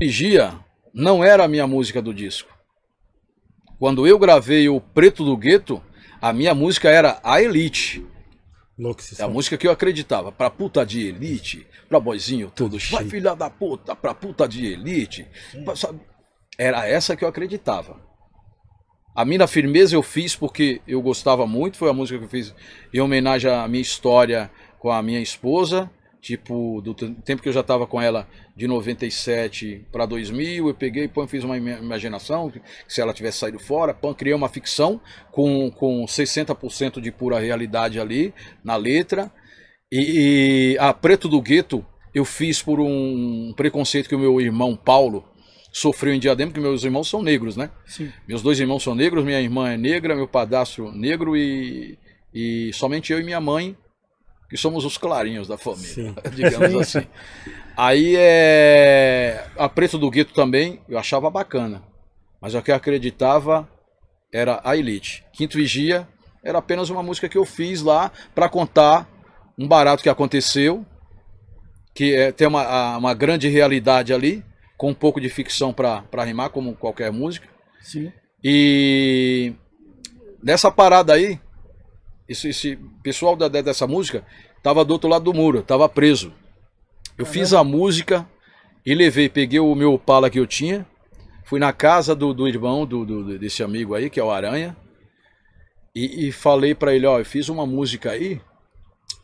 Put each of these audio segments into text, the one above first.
Vigia não era a minha música do disco. Quando eu gravei o Preto do Gueto, a minha música era A Elite. É a música que eu acreditava. Pra puta de elite, pra boizinho tudo Vai cheio. filha da puta, pra puta de elite. Era essa que eu acreditava. A Mina Firmeza eu fiz porque eu gostava muito, foi a música que eu fiz em homenagem à minha história com a minha esposa, tipo, do tempo que eu já estava com ela de 97 para 2000, eu peguei, pão, fiz uma imaginação, se ela tivesse saído fora, pão, criei uma ficção com, com 60% de pura realidade ali, na letra, e, e a Preto do Gueto eu fiz por um preconceito que o meu irmão Paulo, sofreu em Diadema, porque meus irmãos são negros, né? Sim. Meus dois irmãos são negros, minha irmã é negra, meu padastro negro e, e somente eu e minha mãe que somos os clarinhos da família, Sim. digamos assim. Aí é. A Preto do Gueto também eu achava bacana. Mas o que eu acreditava era a Elite. Quinto Vigia era apenas uma música que eu fiz lá para contar um barato que aconteceu, que é, tem uma, uma grande realidade ali, com um pouco de ficção para rimar, como qualquer música. Sim. E nessa parada aí, esse, esse pessoal da, dessa música tava do outro lado do muro, tava preso. Eu fiz a música e levei, peguei o meu Opala que eu tinha, fui na casa do, do irmão do, do, desse amigo aí, que é o Aranha, e, e falei para ele, ó, eu fiz uma música aí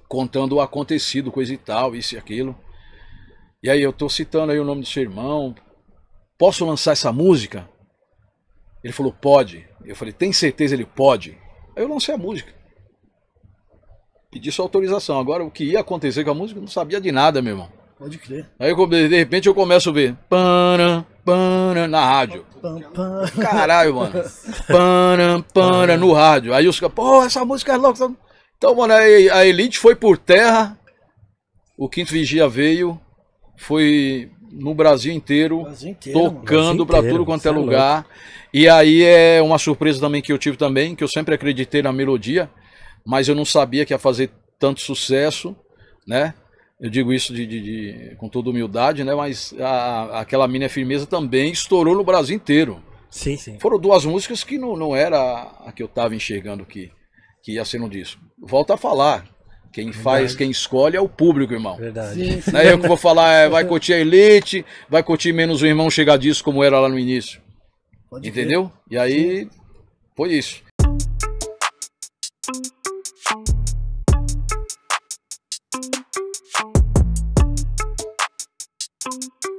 contando o acontecido, coisa e tal, isso e aquilo. E aí eu tô citando aí o nome do seu irmão. Posso lançar essa música? Ele falou, pode. Eu falei, tem certeza ele pode? Aí eu lancei a música pedir sua autorização. Agora, o que ia acontecer com a música, eu não sabia de nada, meu irmão. Pode crer. Aí, de repente, eu começo a ver. Pana, pana, na rádio. Caralho, mano. Pana, pana, no rádio. Aí os caras, pô, essa música é louca. Então, mano, a elite foi por terra. O Quinto Vigia veio. Foi no Brasil inteiro, Brasil inteiro tocando para tudo quanto é, é lugar. É e aí é uma surpresa também que eu tive também, que eu sempre acreditei na melodia mas eu não sabia que ia fazer tanto sucesso, né? Eu digo isso de, de, de com toda humildade, né? Mas a, aquela mina firmeza também estourou no Brasil inteiro. Sim, sim. Foram duas músicas que não, não era a que eu estava enxergando que, que ia ser um disco. Volta a falar. Quem Verdade. faz, quem escolhe é o público, irmão. Verdade. Sim, sim. É eu que vou falar, é, vai curtir a Elite, vai curtir menos o irmão chegar disso como era lá no início. Pode Entendeu? Ver. E aí sim. foi isso. Thank you.